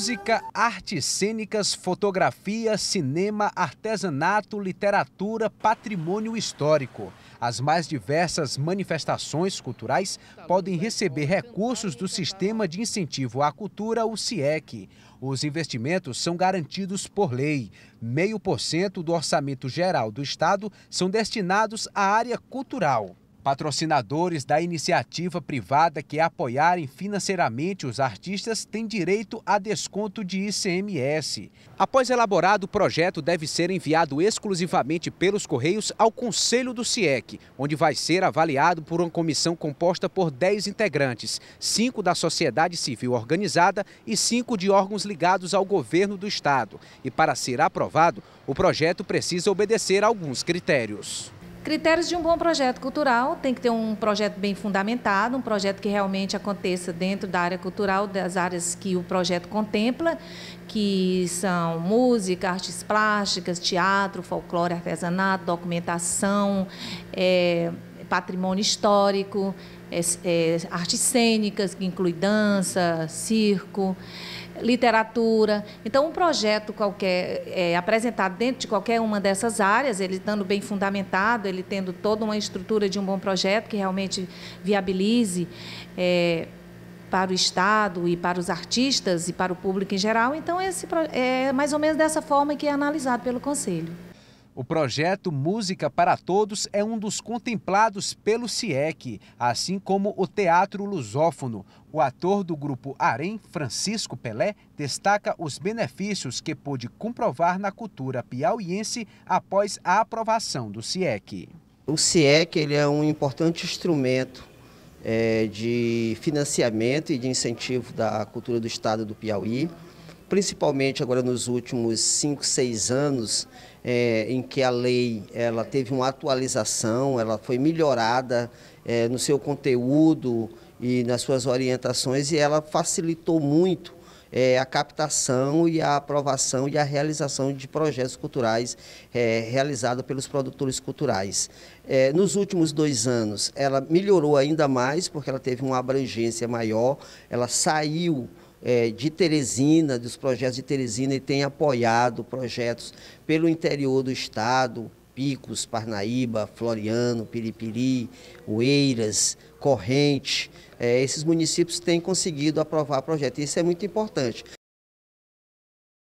Música, artes cênicas, fotografia, cinema, artesanato, literatura, patrimônio histórico. As mais diversas manifestações culturais podem receber recursos do Sistema de Incentivo à Cultura, o CIEC. Os investimentos são garantidos por lei. Meio por cento do orçamento geral do Estado são destinados à área cultural. Patrocinadores da iniciativa privada que apoiarem financeiramente os artistas têm direito a desconto de ICMS. Após elaborado, o projeto deve ser enviado exclusivamente pelos Correios ao Conselho do CIEC, onde vai ser avaliado por uma comissão composta por 10 integrantes, 5 da sociedade civil organizada e 5 de órgãos ligados ao governo do Estado. E para ser aprovado, o projeto precisa obedecer a alguns critérios. Critérios de um bom projeto cultural, tem que ter um projeto bem fundamentado, um projeto que realmente aconteça dentro da área cultural, das áreas que o projeto contempla, que são música, artes plásticas, teatro, folclore, artesanato, documentação, é, patrimônio histórico, é, é, artes cênicas, que inclui dança, circo, literatura. Então, um projeto qualquer é, apresentado dentro de qualquer uma dessas áreas, ele estando bem fundamentado, ele tendo toda uma estrutura de um bom projeto que realmente viabilize é, para o Estado e para os artistas e para o público em geral. Então, esse é mais ou menos dessa forma que é analisado pelo Conselho. O projeto Música para Todos é um dos contemplados pelo CIEC, assim como o Teatro Lusófono. O ator do grupo Arém, Francisco Pelé, destaca os benefícios que pôde comprovar na cultura piauiense após a aprovação do CIEC. O CIEC ele é um importante instrumento é, de financiamento e de incentivo da cultura do estado do Piauí principalmente agora nos últimos 5, 6 anos, é, em que a lei ela teve uma atualização, ela foi melhorada é, no seu conteúdo e nas suas orientações e ela facilitou muito é, a captação e a aprovação e a realização de projetos culturais é, realizados pelos produtores culturais. É, nos últimos dois anos, ela melhorou ainda mais, porque ela teve uma abrangência maior, ela saiu é, de Teresina, dos projetos de Teresina, e tem apoiado projetos pelo interior do estado, Picos, Parnaíba, Floriano, Piripiri, Oeiras, Corrente. É, esses municípios têm conseguido aprovar projetos. Isso é muito importante.